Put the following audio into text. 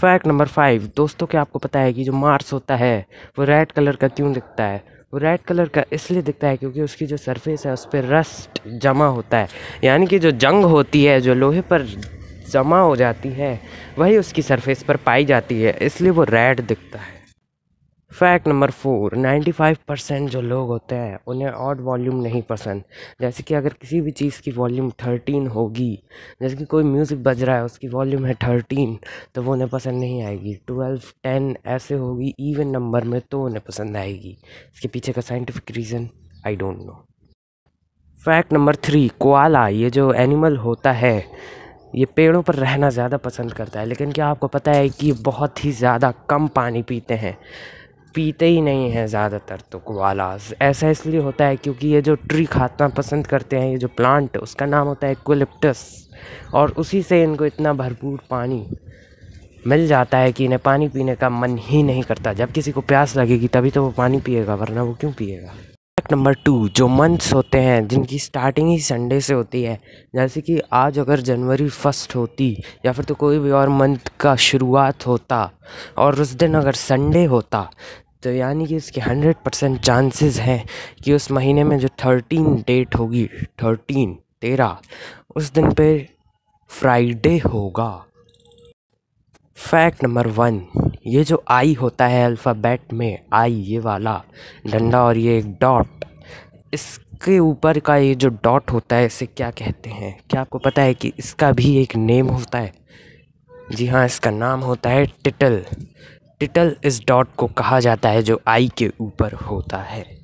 fact number five दोस्तों क्या आपको पता है कि जो मार्स होता है वो रेड कलर का क्यों दिखता है वो रेड कलर का इसलिए दिखता है क्योंकि उसकी जो सरफेस है उस पर रस्ट जमा होता है यानी कि जो जंग होती है जो लोहे पर जमा हो जाती है वही उसकी सरफेस पर पाई जाती है इसलिए वो रेड दिखता है fact number four ninety five percent जो लोग होते हैं उन्हें ऑड वॉल्यूम नहीं पसंद जैसे कि अगर किसी भी चीज़ की वॉल्यूम थर्टीन होगी जैसे कि कोई म्यूज़िक बज रहा है उसकी वॉल्यूम है थर्टीन तो वो उन्हें पसंद नहीं आएगी ट्वेल्व टेन ऐसे होगी इवन नंबर में तो उन्हें पसंद आएगी इसके पीछे का scientific reason I don't know fact number three koala ये जो एनिमल होता है ये पेड़ों पर रहना ज़्यादा पसंद करता है लेकिन क्या आपको पता है कि बहुत ही ज़्यादा कम पानी पीते हैं पीते ही नहीं हैं ज़्यादातर तो कोआलाज ऐसा इसलिए होता है क्योंकि ये जो ट्री खाना पसंद करते हैं ये जो प्लांट उसका नाम होता है कोलिप्टस और उसी से इनको इतना भरपूर पानी मिल जाता है कि इन्हें पानी पीने का मन ही नहीं करता जब किसी को प्यास लगेगी तभी तो वो पानी पिएगा वरना वो क्यों पिएगा फैक्ट नंबर टू जो मंथ्स होते हैं जिनकी स्टार्टिंग ही संडे से होती है जैसे कि आज अगर जनवरी फर्स्ट होती या फिर तो कोई भी और मंथ का शुरुआत होता और उस दिन अगर संडे होता तो यानी कि इसके हंड्रेड परसेंट चांसेस हैं कि उस महीने में जो थर्टीन डेट होगी थर्टीन तेरह उस दिन पे फ्राइडे होगा फैक्ट नंबर वन ये जो आई होता है अल्फ़ाबेट में आई ये वाला डंडा और ये एक डॉट इसके ऊपर का ये जो डॉट होता है इसे क्या कहते हैं क्या आपको पता है कि इसका भी एक नेम होता है जी हाँ इसका नाम होता है टिटल लिटिल इस डॉट को कहा जाता है जो आई के ऊपर होता है